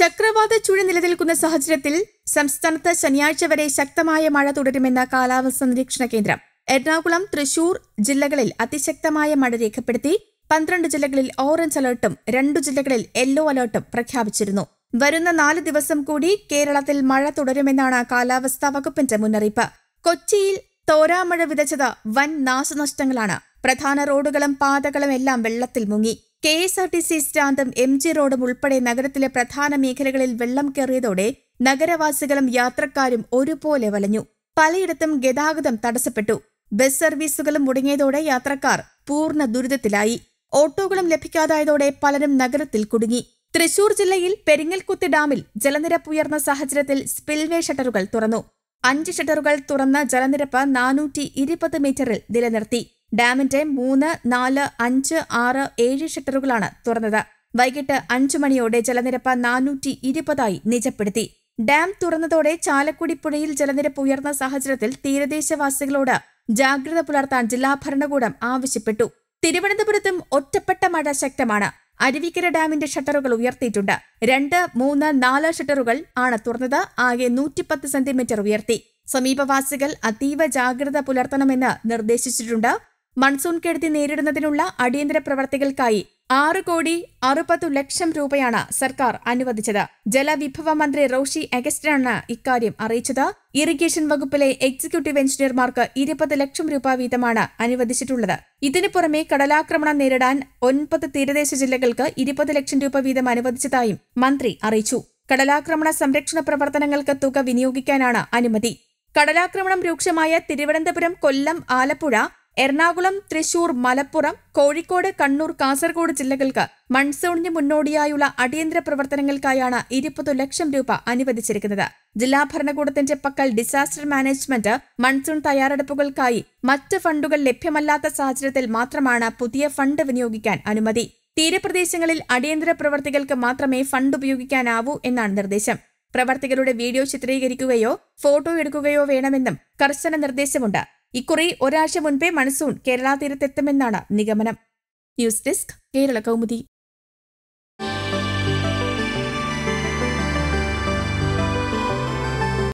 ചക്രവാത ചുഴി നിലനിൽക്കുന്ന സാഹചര്യത്തിൽ സംസ്ഥാനത്ത് ശനിയാഴ്ച വരെ ശക്തമായ മഴ തുടരുമെന്ന കാലാവസ്ഥാ നിരീക്ഷണ കേന്ദ്രം എറണാകുളം തൃശൂർ ജില്ലകളിൽ അതിശക്തമായ മഴ രേഖപ്പെടുത്തി പന്ത്രണ്ട് ജില്ലകളിൽ ഓറഞ്ച് അലർട്ടും രണ്ടു ജില്ലകളിൽ യെല്ലോ അലർട്ടും പ്രഖ്യാപിച്ചിരുന്നു വരുന്ന നാല് ദിവസം കൂടി കേരളത്തിൽ മഴ തുടരുമെന്നാണ് കാലാവസ്ഥാ വകുപ്പിന്റെ മുന്നറിയിപ്പ് കൊച്ചിയിൽ തോരാമഴ വിതച്ചത് വൻ നാശനഷ്ടങ്ങളാണ് പ്രധാന റോഡുകളും പാതകളും എല്ലാം വെള്ളത്തിൽ മുങ്ങി K S R T C സ്റ്റാൻഡും എം ജി റോഡും ഉൾപ്പെടെ നഗരത്തിലെ പ്രധാന മേഖലകളിൽ വെള്ളം കയറിയതോടെ നഗരവാസികളും യാത്രക്കാരും ഒരുപോലെ വലഞ്ഞു പലയിടത്തും ഗതാഗതം തടസ്സപ്പെട്ടു ബസ് സർവീസുകളും മുടങ്ങിയതോടെ യാത്രക്കാർ പൂർണ്ണ ദുരിതത്തിലായി ഓട്ടോകളും ലഭിക്കാതായതോടെ പലരും നഗരത്തിൽ കുടുങ്ങി തൃശൂർ ജില്ലയിൽ പെരിങ്ങൽകുത്ത് ഡാമിൽ ജലനിരപ്പ് ഉയർന്ന സാഹചര്യത്തിൽ സ്പിൽവേ ഷട്ടറുകൾ തുറന്നു അഞ്ച് ഷട്ടറുകൾ തുറന്ന ജലനിരപ്പ് നാനൂറ്റി ഇരുപത് മീറ്ററിൽ നിലനിർത്തി ഡാമിന്റെ മൂന്ന് നാല് അഞ്ച് ആറ് ഏഴ് ഷട്ടറുകളാണ് തുറന്നത് വൈകിട്ട് അഞ്ചു മണിയോടെ ജലനിരപ്പ് നാനൂറ്റി ഇരുപതായി നിജപ്പെടുത്തി ഡാം തുറന്നതോടെ ചാലക്കുടി പുഴയിൽ ജലനിരപ്പ് ഉയർന്ന സാഹചര്യത്തിൽ തീരദേശവാസികളോട് ജാഗ്രത പുലർത്താൻ ജില്ലാ ഭരണകൂടം ആവശ്യപ്പെട്ടു തിരുവനന്തപുരത്തും ഒറ്റപ്പെട്ട മഴ ശക്തമാണ് അരുവിക്കര ഡാമിന്റെ ഷട്ടറുകൾ ഉയർത്തിയിട്ടുണ്ട് രണ്ട് മൂന്ന് നാല് ഷട്ടറുകൾ ആണ് തുറന്നത് ആകെ നൂറ്റിപ്പത്ത് സെന്റിമീറ്റർ ഉയർത്തി സമീപവാസികൾ അതീവ ജാഗ്രത പുലർത്തണമെന്ന് നിർദ്ദേശിച്ചിട്ടുണ്ട് മൺസൂൺ കെടുതി നേരിടുന്നതിനുള്ള അടിയന്തര പ്രവർത്തികൾക്കായി ആറ് കോടി അറുപത് ലക്ഷം രൂപയാണ് സർക്കാർ അനുവദിച്ചത് ജലവിഭവ മന്ത്രി റോഷി അഗസ്റ്റനാണ് ഇക്കാര്യം അറിയിച്ചത് ഇറിഗേഷൻ വകുപ്പിലെ എക്സിക്യൂട്ടീവ് എഞ്ചിനീയർമാർക്ക് ഇരുപത് ലക്ഷം രൂപ വീതമാണ് അനുവദിച്ചിട്ടുള്ളത് ഇതിനു പുറമെ കടലാക്രമണം നേരിടാൻ ഒൻപത് തീരദേശ ജില്ലകൾക്ക് ഇരുപത് ലക്ഷം രൂപ വീതം അനുവദിച്ചതായും മന്ത്രി അറിയിച്ചു കടലാക്രമണ സംരക്ഷണ പ്രവർത്തനങ്ങൾക്ക് തുക വിനിയോഗിക്കാനാണ് അനുമതി കടലാക്രമണം രൂക്ഷമായ തിരുവനന്തപുരം കൊല്ലം ആലപ്പുഴ എറണാകുളം തൃശൂർ മലപ്പുറം കോഴിക്കോട് കണ്ണൂർ കാസർഗോഡ് ജില്ലകൾക്ക് മൺസൂണിന് മുന്നോടിയായുള്ള അടിയന്തര പ്രവർത്തനങ്ങൾക്കായാണ് ഇരുപത് ലക്ഷം രൂപ അനുവദിച്ചിരിക്കുന്നത് ജില്ലാ ഭരണകൂടത്തിന്റെ പക്കൽ ഡിസാസ്റ്റർ മാനേജ്മെന്റ് മൺസൂൺ തയ്യാറെടുപ്പുകൾക്കായി മറ്റ് ഫണ്ടുകൾ ലഭ്യമല്ലാത്ത സാഹചര്യത്തിൽ മാത്രമാണ് പുതിയ ഫണ്ട് വിനിയോഗിക്കാൻ അനുമതി തീരപ്രദേശങ്ങളിൽ അടിയന്തര പ്രവർത്തികൾക്ക് മാത്രമേ ഫണ്ട് ഉപയോഗിക്കാനാവൂ എന്നാണ് നിർദ്ദേശം പ്രവർത്തികളുടെ വീഡിയോ ചിത്രീകരിക്കുകയോ ഫോട്ടോ എടുക്കുകയോ വേണമെന്നും കർശന നിർദ്ദേശമുണ്ട് ഇക്കുറി ഒരാഴ്ച മുൻപേ മൺസൂൺ കേരള തീരത്തെത്തുമെന്നാണ് നിഗമനം ന്യൂസ് ഡെസ്ക് കേരള കൗമുദി